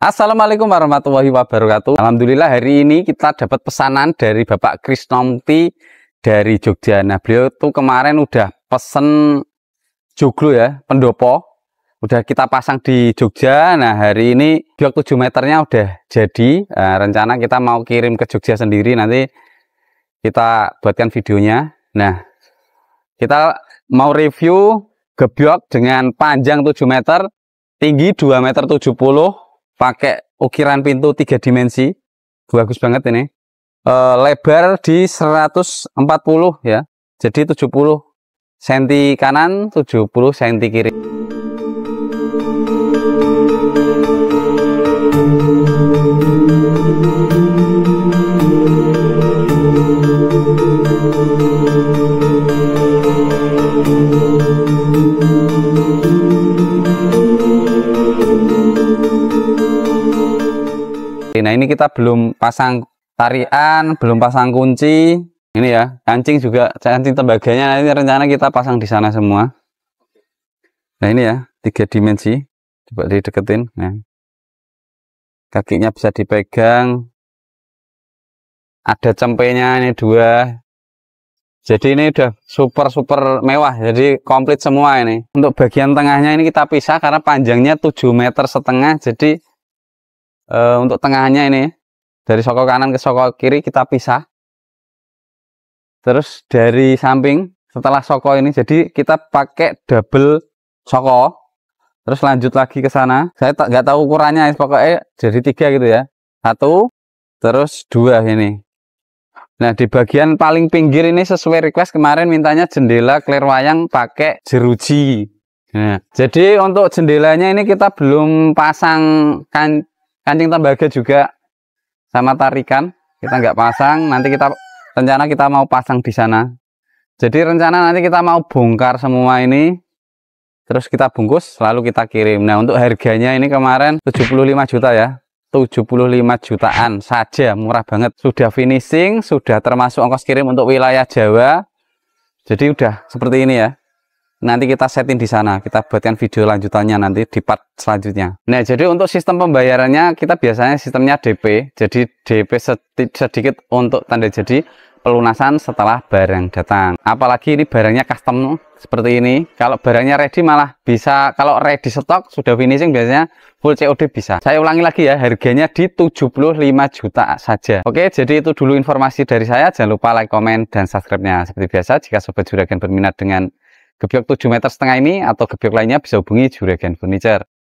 Assalamualaikum warahmatullahi wabarakatuh Alhamdulillah hari ini kita dapat pesanan dari Bapak Krisnomti dari Jogja Nah beliau tuh kemarin udah pesen joglo ya, pendopo Udah kita pasang di Jogja Nah hari ini biok 7 meternya udah jadi nah, Rencana kita mau kirim ke Jogja sendiri nanti kita buatkan videonya Nah kita mau review gebyok dengan panjang 7 meter Tinggi 2 meter 70 pakai ukiran pintu tiga dimensi bagus banget ini e, lebar di 140 ya jadi 70 cm kanan 70 cm kiri kita belum pasang tarian, belum pasang kunci. Ini ya, kancing juga, kancing tembaganya nanti rencana kita pasang di sana semua. Nah ini ya, tiga dimensi. Coba dideketin. Nah. Kakinya bisa dipegang. Ada cempenya ini dua. Jadi ini udah super-super mewah, jadi komplit semua ini. Untuk bagian tengahnya ini kita pisah karena panjangnya 7 meter setengah, jadi e, untuk tengahnya ini dari sokok kanan ke sokok kiri kita pisah terus dari samping setelah soko ini jadi kita pakai double soko terus lanjut lagi ke sana saya tak nggak tahu ukurannya ya. pokoknya jadi tiga gitu ya satu terus dua ini nah di bagian paling pinggir ini sesuai request kemarin mintanya jendela clear wayang pakai jeruji nah, jadi untuk jendelanya ini kita belum pasang kan kancing tembaga juga sama tarikan kita nggak pasang nanti kita rencana kita mau pasang di sana jadi rencana nanti kita mau bongkar semua ini terus kita bungkus lalu kita kirim nah untuk harganya ini kemarin 75 juta ya 75 jutaan saja murah banget sudah finishing sudah termasuk ongkos kirim untuk wilayah Jawa jadi udah seperti ini ya nanti kita setting di sana kita buatkan video lanjutannya nanti di part selanjutnya nah jadi untuk sistem pembayarannya kita biasanya sistemnya DP jadi DP sedikit untuk tanda jadi pelunasan setelah barang datang apalagi ini barangnya custom seperti ini kalau barangnya ready malah bisa kalau ready stok sudah finishing biasanya full COD bisa saya ulangi lagi ya harganya di 75 juta saja oke jadi itu dulu informasi dari saya jangan lupa like comment dan subscribe nya seperti biasa jika sobat juragan berminat dengan Gebyok 7 meter setengah ini atau gebyok lainnya bisa hubungi Juregen Furniture.